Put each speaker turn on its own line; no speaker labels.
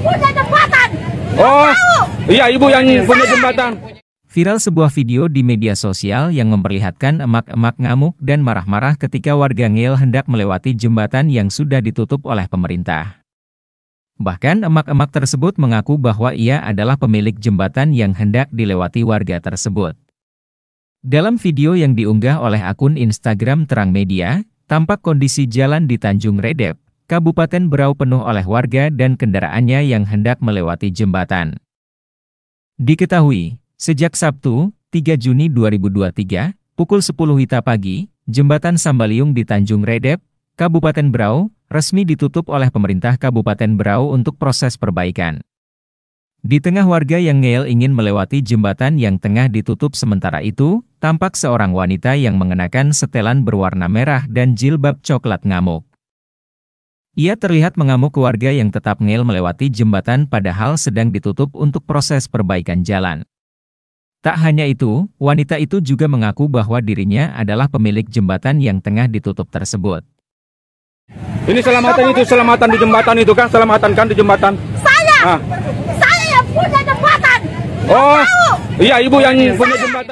punya jembatan. Oh, iya ibu
yang punya jembatan. Viral sebuah video di media sosial yang memperlihatkan emak-emak ngamuk dan marah-marah ketika warga Ngil hendak melewati jembatan yang sudah ditutup oleh pemerintah. Bahkan emak-emak tersebut mengaku bahwa ia adalah pemilik jembatan yang hendak dilewati warga tersebut. Dalam video yang diunggah oleh akun Instagram Terang Media, tampak kondisi jalan di Tanjung Redep, Kabupaten Berau penuh oleh warga dan kendaraannya yang hendak melewati jembatan. Diketahui, sejak Sabtu, 3 Juni 2023, pukul 10 Wita pagi, jembatan Sambaliung di Tanjung Redep, Kabupaten Berau, resmi ditutup oleh pemerintah Kabupaten Berau untuk proses perbaikan. Di tengah warga yang ngeyel ingin melewati jembatan yang tengah ditutup sementara itu, tampak seorang wanita yang mengenakan setelan berwarna merah dan jilbab coklat ngamuk. Ia terlihat mengamuk keluarga yang tetap ngel melewati jembatan padahal sedang ditutup untuk proses perbaikan jalan. Tak hanya itu, wanita itu juga mengaku bahwa dirinya adalah pemilik jembatan yang tengah ditutup tersebut.
Ini selamatan itu, selamatan di jembatan itu kan, selamatan kan di jembatan. Saya, ah.
saya yang punya jembatan.
Oh, iya ibu
yang punya jembatan.